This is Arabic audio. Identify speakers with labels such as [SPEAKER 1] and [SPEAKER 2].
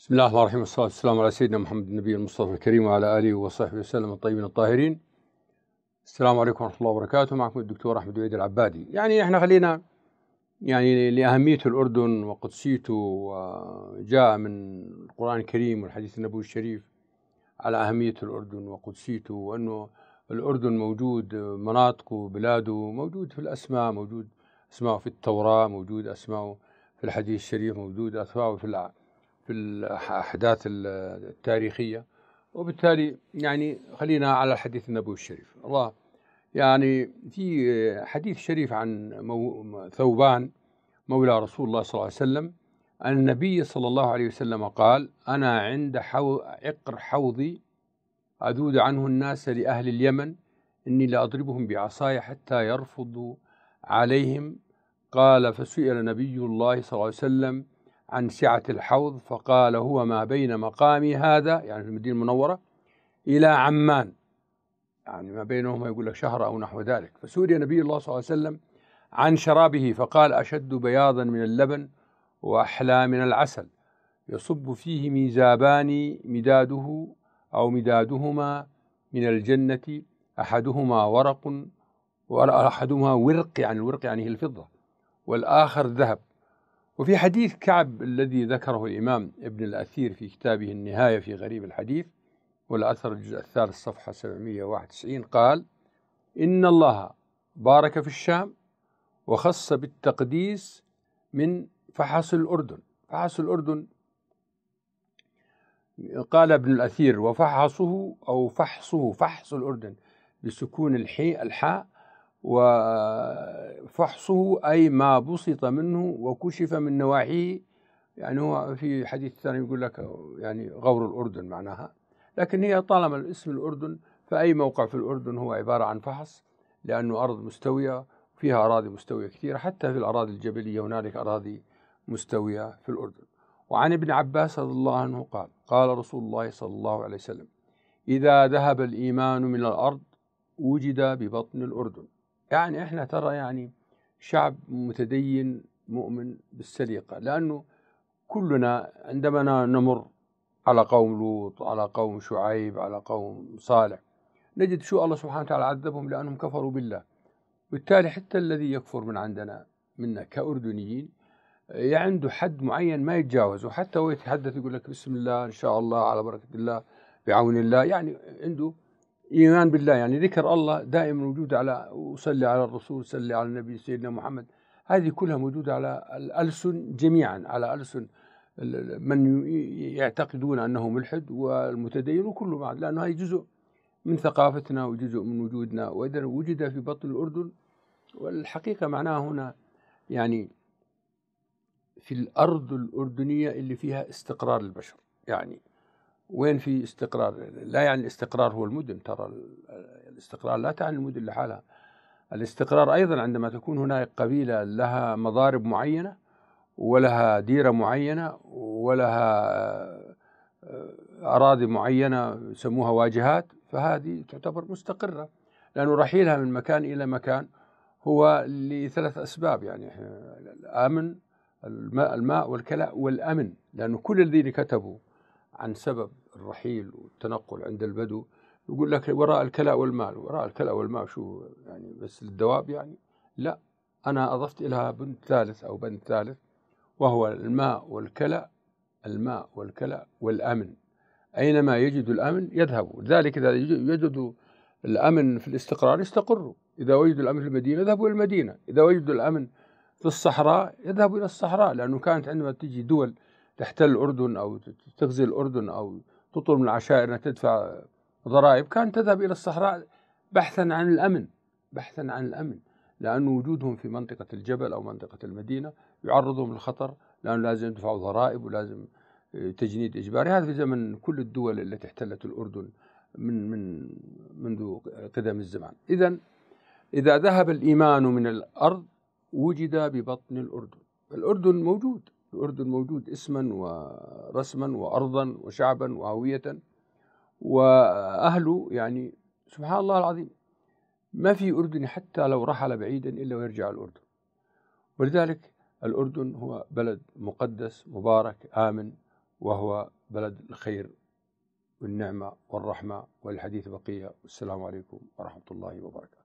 [SPEAKER 1] بسم الله الرحمن الرحيم والصلاة والسلام على سيدنا محمد النبي المصطفى الكريم وعلى آله وصحبه وسلم الطيبين الطاهرين السلام عليكم ورحمة الله وبركاته معكم الدكتور أحمد عيد العبادي يعني احنا خلينا يعني لأهمية الأردن وقدسيته وجاء من القرآن الكريم والحديث النبوي الشريف على أهمية الأردن وقدسيته وأنه الأردن موجود مناطقه بلاده موجود في الأسماء موجود أسماءه في التوراة موجود أسماءه في الحديث الشريف موجود أسماءه في في الأحداث التاريخية وبالتالي يعني خلينا على الحديث النبوي الشريف الله يعني في حديث شريف عن مو ثوبان مولى رسول الله صلى الله عليه وسلم أن النبي صلى الله عليه وسلم قال أنا عند حو عقر حوضي أذود عنه الناس لأهل اليمن إني لأضربهم بعصاي حتى يرفضوا عليهم قال فسئل نبي الله صلى الله عليه وسلم عن سعة الحوض فقال هو ما بين مقامي هذا يعني في المدينة المنورة إلى عمان يعني ما بينهما يقول لك شهر أو نحو ذلك فسئل نبي الله صلى الله عليه وسلم عن شرابه فقال أشد بياضا من اللبن وأحلى من العسل يصب فيه ميزابان مداده أو مدادهما من الجنة أحدهما ورق أحدهما ورق يعني الورق يعني الفضة والآخر ذهب وفي حديث كعب الذي ذكره الإمام ابن الأثير في كتابه النهاية في غريب الحديث والأثر الجزء الثالث صفحة 791 قال إن الله بارك في الشام وخص بالتقديس من فحص الأردن فحص الأردن قال ابن الأثير وفحصه أو فحصه فحص الأردن بسكون الحاء وفحصه أي ما بسط منه وكشف من نواحيه يعني هو في حديث ثاني يقول لك يعني غور الأردن معناها لكن هي طالما الاسم الأردن فأي موقع في الأردن هو عبارة عن فحص لأنه أرض مستوية فيها أراضي مستوية كثيرة حتى في الأراضي الجبلية هنالك أراضي مستوية في الأردن وعن ابن عباس رضي الله عنه قال قال رسول الله صلى الله عليه وسلم إذا ذهب الإيمان من الأرض وجد ببطن الأردن يعني احنا ترى يعني شعب متدين مؤمن بالسليقه لانه كلنا عندما نمر على قوم لوط على قوم شعيب على قوم صالح نجد شو الله سبحانه وتعالى عذبهم لانهم كفروا بالله بالتالي حتى الذي يكفر من عندنا منا كاردنيين آه، عنده حد معين ما يتجاوزه حتى هو يتحدث يقول لك بسم الله ان شاء الله على بركه الله بعون الله يعني عنده ايمان بالله يعني ذكر الله دائما موجود على وصلي على الرسول صلي على النبي سيدنا محمد هذه كلها موجوده على الالسن جميعا على السن من يعتقدون انه ملحد والمتدين وكل بعد لانه هي جزء من ثقافتنا وجزء من وجودنا واذا وجد في بطن الاردن والحقيقه معناها هنا يعني في الارض الاردنيه اللي فيها استقرار البشر يعني وين في استقرار لا يعني الاستقرار هو المدن ترى الاستقرار لا تعني المدن لحالها الاستقرار أيضا عندما تكون هناك قبيلة لها مضارب معينة ولها ديرة معينة ولها آه، أراضي معينة يسموها واجهات فهذه تعتبر مستقرة لأنه رحيلها من مكان إلى مكان هو لثلاث أسباب يعني آه، الأمن الماء والكلاء والأمن لأنه كل الذين كتبوا عن سبب الرحيل والتنقل عند البدو يقول لك وراء الكلاء والمال وراء الكلاء والمال شو يعني بس للدواب يعني لا أنا أضفت لها بنت ثالث أو بند ثالث وهو الماء والكلاء الماء والكلاء والأمن أينما يجد الأمن يذهب لذلك إذا يجد الأمن في الاستقرار يستقروا إذا وجدوا الأمن في المدينة يذهبوا إلى المدينة إذا وجدوا الأمن في الصحراء يذهبوا إلى الصحراء لأنه كانت عندما تجي دول تحتل الأردن أو تغزي الأردن أو تطلب من العشائر أنها تدفع ضرائب كانت تذهب إلى الصحراء بحثا عن الأمن بحثا عن الأمن لأن وجودهم في منطقة الجبل أو منطقة المدينة يعرضهم للخطر لأنه لازم يدفعوا ضرائب ولازم آه، تجنيد إجباري هذا في زمن كل الدول التي احتلت الأردن من من منذ قدم الزمان إذا إذا ذهب الإيمان من الأرض وجد ببطن الأردن الأردن موجود الأردن موجود اسما ورسما وأرضا وشعبا وهوية وأهله يعني سبحان الله العظيم ما في أردني حتى لو رحل بعيدا إلا ويرجع الأردن ولذلك الأردن هو بلد مقدس مبارك آمن وهو بلد الخير والنعمة والرحمة والحديث بقية والسلام عليكم ورحمة الله وبركاته